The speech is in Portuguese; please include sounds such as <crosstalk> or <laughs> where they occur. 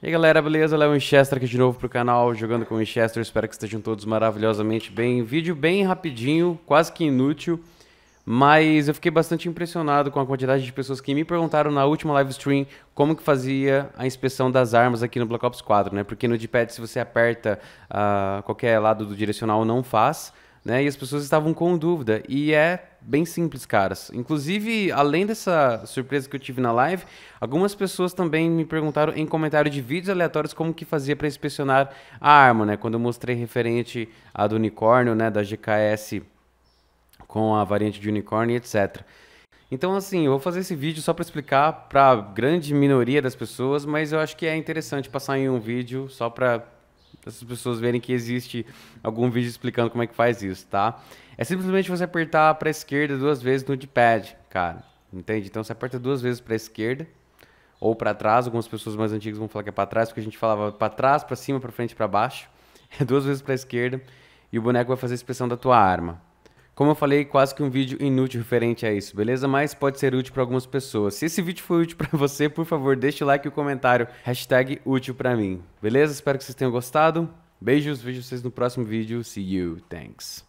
E aí galera, beleza? Léo Winchester aqui de novo pro canal Jogando com Winchester, espero que estejam todos maravilhosamente bem. Vídeo bem rapidinho, quase que inútil, mas eu fiquei bastante impressionado com a quantidade de pessoas que me perguntaram na última live stream como que fazia a inspeção das armas aqui no Black Ops 4, né? Porque no D-pad se você aperta uh, qualquer lado do direcional não faz, né? E as pessoas estavam com dúvida. E é bem simples, caras. Inclusive, além dessa surpresa que eu tive na live, algumas pessoas também me perguntaram em comentário de vídeos aleatórios como que fazia para inspecionar a arma, né? Quando eu mostrei referente à do unicórnio, né, da GKS com a variante de unicórnio, etc. Então, assim, eu vou fazer esse vídeo só para explicar para a grande minoria das pessoas, mas eu acho que é interessante passar em um vídeo só para essas pessoas verem que existe algum vídeo explicando como é que faz isso, tá? É simplesmente você apertar para esquerda duas vezes no D-pad, cara. Entende? Então você aperta duas vezes para esquerda ou para trás. Algumas pessoas mais antigas vão falar que é para trás, porque a gente falava para trás, para cima, para frente, para baixo. É <laughs> duas vezes para esquerda e o boneco vai fazer a expressão da tua arma. Como eu falei, quase que um vídeo inútil referente a isso, beleza? Mas pode ser útil para algumas pessoas. Se esse vídeo foi útil para <laughs> você, por favor, deixe o like e o comentário. Hashtag útil para mim, beleza? Espero que vocês tenham gostado. Beijos, vejo vocês no próximo vídeo. See you, thanks.